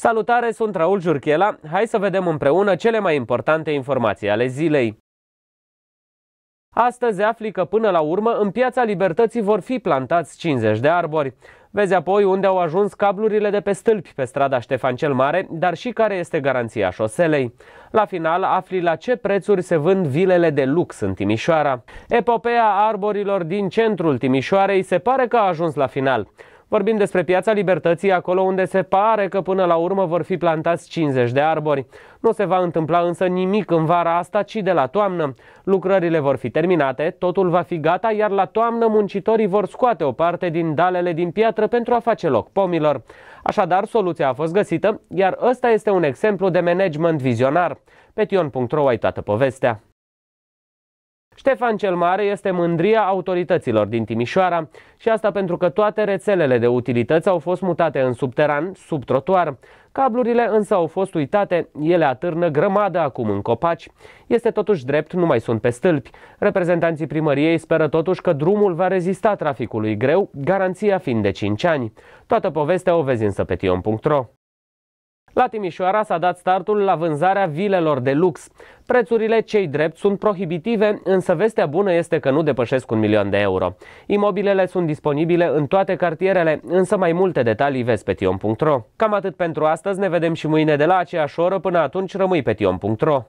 Salutare, sunt Raul Jurchela. Hai să vedem împreună cele mai importante informații ale zilei. Astăzi afli că până la urmă în Piața Libertății vor fi plantați 50 de arbori. Vezi apoi unde au ajuns cablurile de pe stâlpi pe strada Ștefan cel Mare, dar și care este garanția șoselei. La final afli la ce prețuri se vând vilele de lux în Timișoara. Epopeea arborilor din centrul Timișoarei se pare că a ajuns la final. Vorbim despre Piața Libertății, acolo unde se pare că până la urmă vor fi plantați 50 de arbori. Nu se va întâmpla însă nimic în vara asta, ci de la toamnă. Lucrările vor fi terminate, totul va fi gata, iar la toamnă muncitorii vor scoate o parte din dalele din piatră pentru a face loc pomilor. Așadar, soluția a fost găsită, iar ăsta este un exemplu de management vizionar. Petion.ro ai toată povestea. Ștefan cel Mare este mândria autorităților din Timișoara și asta pentru că toate rețelele de utilități au fost mutate în subteran, sub trotuar. Cablurile însă au fost uitate, ele atârnă grămadă acum în copaci. Este totuși drept, nu mai sunt pe stâlpi. Reprezentanții primăriei speră totuși că drumul va rezista traficului greu, garanția fiind de 5 ani. Toată povestea o vezi însă pe tion.ro. La Timișoara s-a dat startul la vânzarea vilelor de lux. Prețurile cei drept sunt prohibitive, însă vestea bună este că nu depășesc un milion de euro. Imobilele sunt disponibile în toate cartierele, însă mai multe detalii vezi pe tion.ro. Cam atât pentru astăzi, ne vedem și mâine de la aceeași oră, până atunci rămâi pe tion.ro.